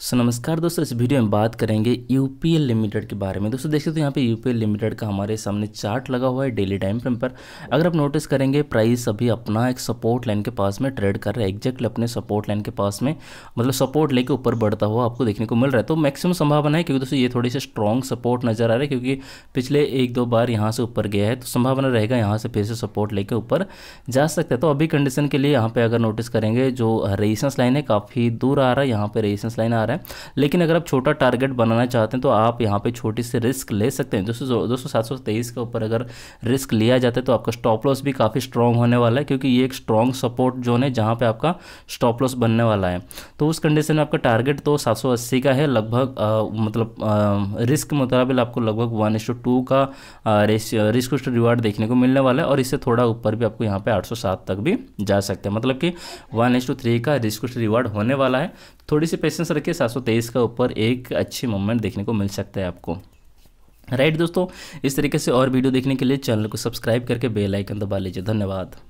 सो so, नमस्कार दोस्तों इस वीडियो में बात करेंगे यूपीएल लिमिटेड के बारे में दोस्तों देख सकते तो यहाँ पे यूपीएल लिमिटेड का हमारे सामने चार्ट लगा हुआ है डेली टाइम फ्रेम पर अगर आप नोटिस करेंगे प्राइस अभी अपना एक सपोर्ट लाइन के पास में ट्रेड कर रहा है एग्जैक्टली अपने सपोर्ट लाइन के पास में मतलब सपोर्ट लेके ऊपर बढ़ता हुआ आपको देखने को मिल रहा है तो मैक्सिमम संभावना है क्योंकि दोस्तों ये थोड़ी सी स्ट्रॉन्ग सपोर्ट नजर आ रहा है क्योंकि पिछले एक दो बार यहाँ से ऊपर गया है तो संभावना रहेगा यहाँ से फिर से सपोर्ट लेके ऊपर जा सकता है तो अभी कंडीशन के लिए यहाँ पर अगर नोटिस करेंगे जो रेजिस्टेंस लाइन है काफ़ी दूर आ रहा है यहाँ पर रेजिस्टेंस लाइन आ रहा है लेकिन अगर आप छोटा टारगेट बनाना चाहते हैं तो आप यहाँ पर छोटी सी रिस्क ले सकते हैं दोस्तों दोस्तों सात के ऊपर अगर रिस्क लिया जाता है तो आपका स्टॉप लॉस भी काफ़ी स्ट्रॉन्ग होने वाला है क्योंकि ये एक स्ट्रॉन्ग सपोर्ट जोन है जहाँ पर आपका स्टॉप लॉस बनने वाला है तो उस कंडीशन में आपका टारगेट तो 780 का है लगभग मतलब रिस्क मुताबिल आपको लगभग वन एस टू का रिस्क उस रिवार्ड देखने को मिलने वाला है और इससे थोड़ा ऊपर भी आपको यहाँ पे 807 तक भी जा सकते हैं मतलब कि वन एस टू थ्री का रिस्क टू रिवार्ड होने वाला है थोड़ी सी पेशेंस रखिए 723 का ऊपर एक अच्छी मूवमेंट देखने को मिल सकता है आपको राइट दोस्तों इस तरीके से और वीडियो देखने के लिए चैनल को सब्सक्राइब करके बेल आइकन दबा लीजिए धन्यवाद